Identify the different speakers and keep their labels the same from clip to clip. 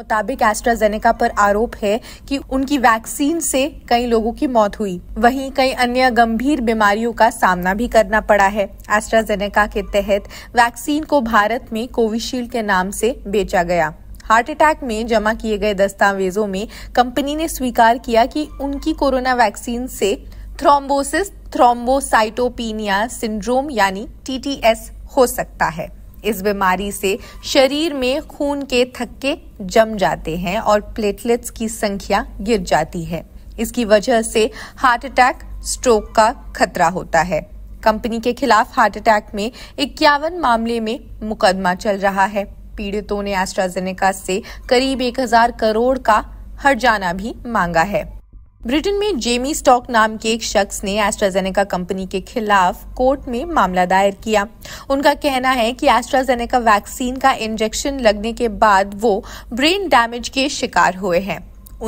Speaker 1: मुताबिक एस्ट्राजेनेका पर आरोप है कि उनकी वैक्सीन से कई लोगों की मौत हुई वहीं कई अन्य गंभीर बीमारियों का सामना भी करना पड़ा है एस्ट्राजेनेका के तहत वैक्सीन को भारत में कोविशील्ड के नाम से बेचा गया हार्ट अटैक में जमा किए गए दस्तावेजों में कंपनी ने स्वीकार किया कि उनकी कोरोना वैक्सीन से थ्रोम्बोसिस थ्रोम्बोसाइटोपिनिया सिंड्रोम यानी टीटीएस हो सकता है इस बीमारी से शरीर में खून के थक्के जम जाते हैं और प्लेटलेट्स की संख्या गिर जाती है इसकी वजह से हार्ट अटैक स्ट्रोक का खतरा होता है कंपनी के खिलाफ हार्ट अटैक में इक्यावन मामले में मुकदमा चल रहा है पीड़ितों ने एस्ट्राजेनेका से करीब एक हजार करोड़ का हर्जाना भी मांगा है ब्रिटेन में जेमी स्टॉक नाम के एक शख्स ने एस्ट्राजेनेका कंपनी के खिलाफ कोर्ट में मामला दायर किया उनका कहना है कि एस्ट्राजेनेका वैक्सीन का इंजेक्शन लगने के बाद वो ब्रेन डैमेज के शिकार हुए हैं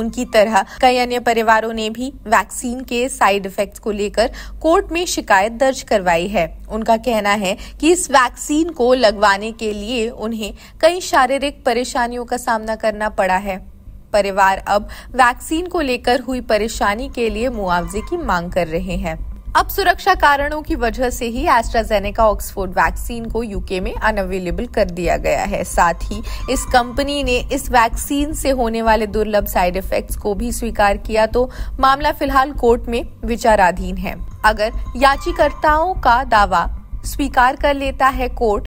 Speaker 1: उनकी तरह कई अन्य परिवारों ने भी वैक्सीन के साइड इफेक्ट्स को लेकर कोर्ट में शिकायत दर्ज करवाई है उनका कहना है कि इस वैक्सीन को लगवाने के लिए उन्हें कई शारीरिक परेशानियों का सामना करना पड़ा है परिवार अब वैक्सीन को लेकर हुई परेशानी के लिए मुआवजे की मांग कर रहे हैं अब सुरक्षा कारणों की वजह से ही एस्ट्राजेनेका ऑक्सफोर्ड वैक्सीन को यूके में अनअवेलेबल कर दिया गया है साथ ही इस कंपनी ने इस वैक्सीन से होने वाले दुर्लभ साइड इफेक्ट्स को भी स्वीकार किया तो मामला फिलहाल कोर्ट में विचाराधीन है अगर याचिकाकर्ताओं का दावा स्वीकार कर लेता है कोर्ट